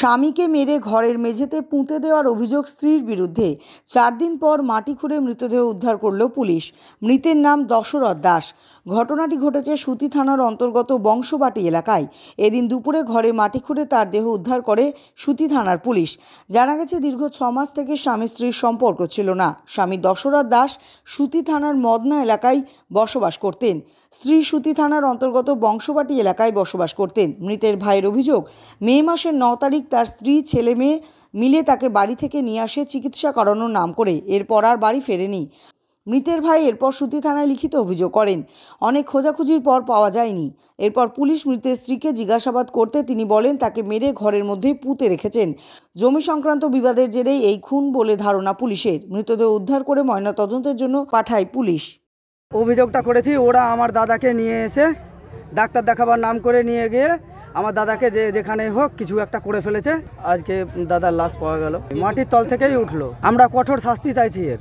স্বামীকে মেরে ঘরের মেঝেতে পুঁতে দেওয়ার অভিযোগ স্ত্রীর বিরুদ্ধে চার দিন পর মাটি খুঁড়ে মৃতদেহ উদ্ধার করল পুলিশ মৃতের নাম দশরথ দাস ঘটনাটি ঘটেছে সুতি থানার অন্তর্গত বংশবাটি এলাকায় এদিন দুপুরে ঘরে মাটি খুঁড়ে তার দেহ উদ্ধার করে সুতি থানার পুলিশ জানা গেছে দীর্ঘ ছ মাস থেকে স্বামী স্ত্রীর সম্পর্ক ছিল না স্বামী দশরথ দাস সুতি থানার মদনা এলাকায় বসবাস করতেন স্ত্রী সুতি থানার অন্তর্গত বংশবাটি এলাকায় বসবাস করতেন মৃতের ভাইয়ের অভিযোগ মে মাসের ন তারিখ তার স্ত্রী ছেলে মেয়ে মিলে তাকে বাড়ি থেকে নিয়ে আসে চিকিৎসা করানোর নাম করে এরপর আর বাড়ি ফেরেনি মৃতের ভাই এরপর সুতি থানায় লিখিত অভিযোগ করেন অনেক খোঁজাখুঁজির পর পাওয়া যায়নি এরপর পুলিশ মৃতের স্ত্রীকে জিজ্ঞাসাবাদ করতে তিনি বলেন তাকে মেরে ঘরের মধ্যেই পুঁতে রেখেছেন জমি সংক্রান্ত বিবাদের জেরেই এই খুন বলে ধারণা পুলিশের মৃতদেহ উদ্ধার করে ময়নাতদন্তের জন্য পাঠায় পুলিশ অভিযোগটা করেছি ওরা আমার দাদাকে নিয়ে এসে ডাক্তার দেখাবার নাম করে নিয়ে গিয়ে আমার দাদাকে যে যেখানে হোক কিছু একটা করে ফেলেছে আজকে দাদার লাশ পাওয়া গেল মাটির তল থেকেই উঠলো আমরা কঠোর শাস্তি চাইছি এর